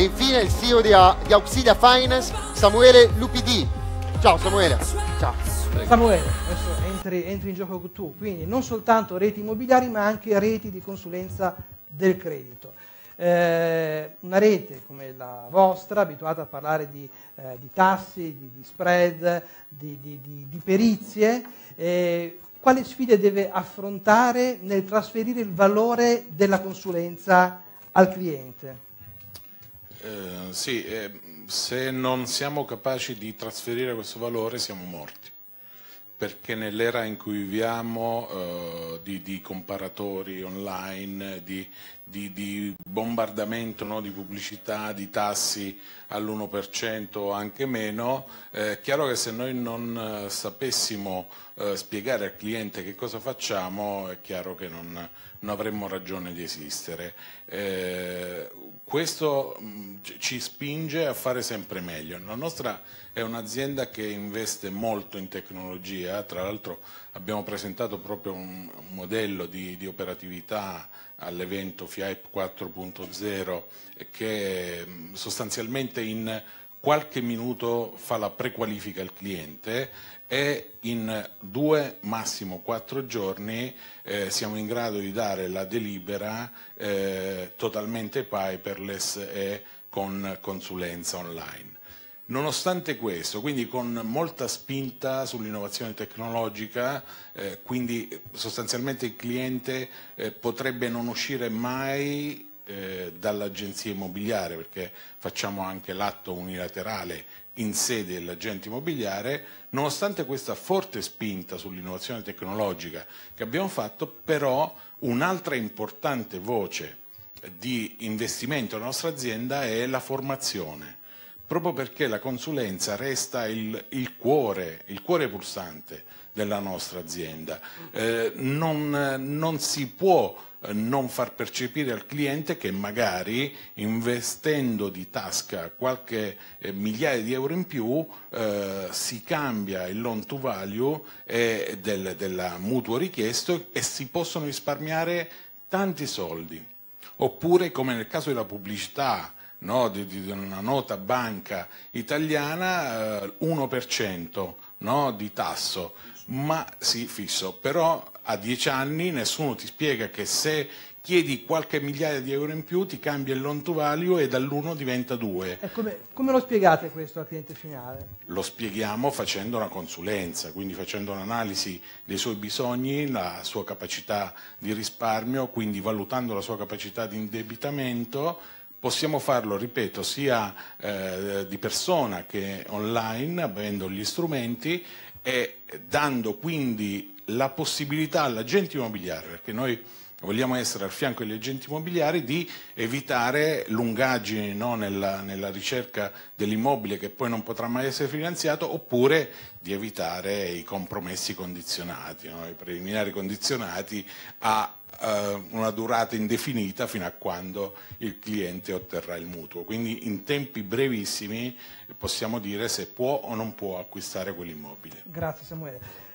E infine il CEO di, uh, di Auxilia Finance, Samuele Lupidi. Ciao Samuele. Ciao. Samuele, adesso entri, entri in gioco tu, quindi non soltanto reti immobiliari ma anche reti di consulenza del credito. Eh, una rete come la vostra, abituata a parlare di, eh, di tassi, di, di, spread, di, di perizie, eh, quale sfide deve affrontare nel trasferire il valore della consulenza al cliente? Eh, sì, eh, se non siamo capaci di trasferire questo valore siamo morti perché nell'era in cui viviamo eh, di, di, comparatori online, di, di, di bombardamento no, di pubblicità, di tassi all'1% o anche meno, eh, è eh, chiaro che se noi non eh, sapessimo eh, spiegare al cliente che cosa facciamo, è chiaro che non, non avremmo ragione di esistere. Eh, questo mh, mm, ci spinge a fare sempre meglio. La nostra è un'azienda che investe molto in tecnologia, tra l'altro abbiamo presentato proprio un modello di, di operatività all'evento FIAP 4.0 che mm, sostanzialmente in qualche minuto fa la prequalifica al cliente e in due, massimo quattro giorni eh, siamo in grado di dare la delibera eh, totalmente paperless e con consulenza online. Nonostante questo, quindi con molta spinta sull'innovazione tecnologica, eh, quindi sostanzialmente il cliente eh, potrebbe non uscire mai eh, dall'agenzia immobiliare perché facciamo anche l'atto unilaterale in sede dell'agente immobiliare, nonostante questa forte spinta sull'innovazione tecnologica che abbiamo fatto, però un'altra importante voce di investimento della nostra azienda è la formazione proprio perché la consulenza resta il, il, cuore, il cuore pulsante della nostra azienda. Eh, non, non, si può eh, non far percepire al cliente che magari investendo di tasca qualche eh, migliaia di euro in più eh, si cambia il loan to value eh, del, del mutuo richiesto e si possono risparmiare tanti soldi. Oppure come nel caso della pubblicità no, di, di, una nota banca italiana, eh, 1% no, di tasso, ma sì, fisso, però a 10 anni nessuno ti spiega che se chiedi qualche migliaia di euro in più ti cambia il loan to value e dall'1 diventa 2. Come, come, lo spiegate questo al cliente finale? Lo spieghiamo facendo una consulenza, quindi facendo un'analisi dei suoi bisogni, la sua capacità di risparmio, quindi valutando la sua capacità di indebitamento Possiamo farlo, ripeto, sia eh, di persona che online, avendo gli strumenti e dando quindi la possibilità all'agente immobiliare, perché noi vogliamo essere al fianco degli agenti immobiliari di evitare lungaggini no, nella, nella, ricerca dell'immobile che poi non potrà mai essere finanziato oppure di evitare i compromessi condizionati, no, i preliminari condizionati a eh, una durata indefinita fino a quando il cliente otterrà il mutuo. Quindi in tempi brevissimi possiamo dire se può o non può acquistare quell'immobile. Grazie Samuele.